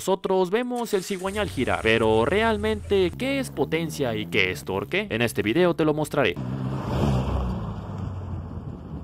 Nosotros vemos el cigüeñal girar, pero realmente, ¿qué es potencia y qué es torque? En este video te lo mostraré.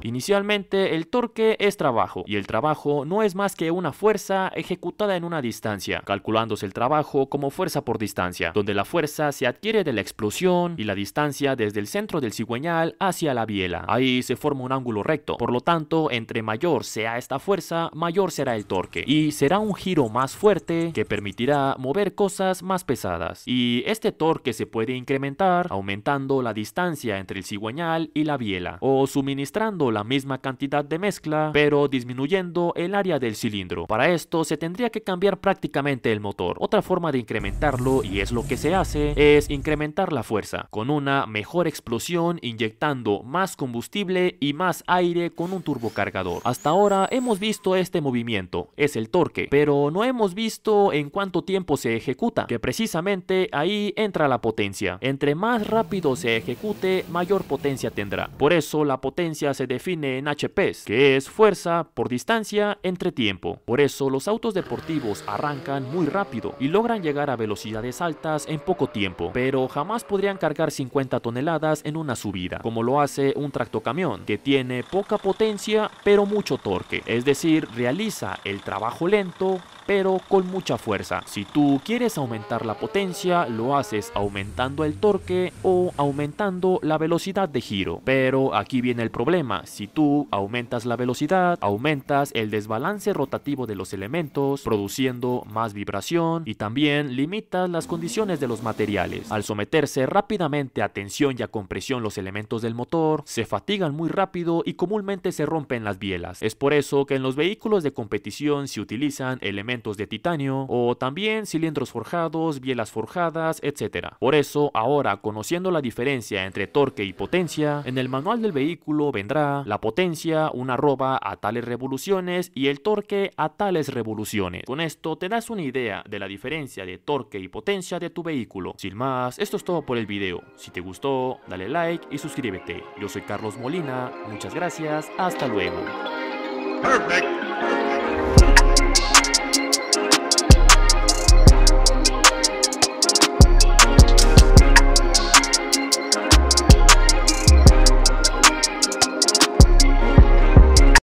Inicialmente, el torque es trabajo, y el trabajo no es más que una fuerza ejecutada en una distancia, calculándose el trabajo como fuerza por distancia, donde la fuerza se adquiere de la explosión y la distancia desde el centro del cigüeñal hacia la biela. Ahí se forma un ángulo recto, por lo tanto, entre mayor sea esta fuerza, mayor será el torque, y será un giro más fuerte que permitirá mover cosas más pesadas. Y este torque se puede incrementar aumentando la distancia entre el cigüeñal y la biela, o suministrando la misma cantidad de mezcla, pero disminuyendo el área del cilindro. Para esto se tendría que cambiar prácticamente el motor. Otra forma de incrementarlo, y es lo que se hace, es incrementar la fuerza, con una mejor explosión, inyectando más combustible y más aire con un turbocargador. Hasta ahora hemos visto este movimiento, es el torque, pero no hemos visto en cuánto tiempo se ejecuta, que precisamente ahí entra la potencia. Entre más rápido se ejecute, mayor potencia tendrá. Por eso la potencia se define define en HPs, que es fuerza por distancia entre tiempo. Por eso los autos deportivos arrancan muy rápido y logran llegar a velocidades altas en poco tiempo, pero jamás podrían cargar 50 toneladas en una subida, como lo hace un tractocamión, que tiene poca potencia pero mucho torque, es decir, realiza el trabajo lento pero con mucha fuerza. Si tú quieres aumentar la potencia, lo haces aumentando el torque o aumentando la velocidad de giro. Pero aquí viene el problema, si tú aumentas la velocidad, aumentas el desbalance rotativo de los elementos, produciendo más vibración y también limitas las condiciones de los materiales. Al someterse rápidamente a tensión y a compresión los elementos del motor, se fatigan muy rápido y comúnmente se rompen las bielas. Es por eso que en los vehículos de competición se utilizan elementos de titanio o también cilindros forjados, bielas forjadas, etc. Por eso, ahora conociendo la diferencia entre torque y potencia, en el manual del vehículo vendrá la potencia, una arroba a tales revoluciones y el torque a tales revoluciones. Con esto te das una idea de la diferencia de torque y potencia de tu vehículo. Sin más, esto es todo por el video. Si te gustó, dale like y suscríbete. Yo soy Carlos Molina, muchas gracias, hasta luego.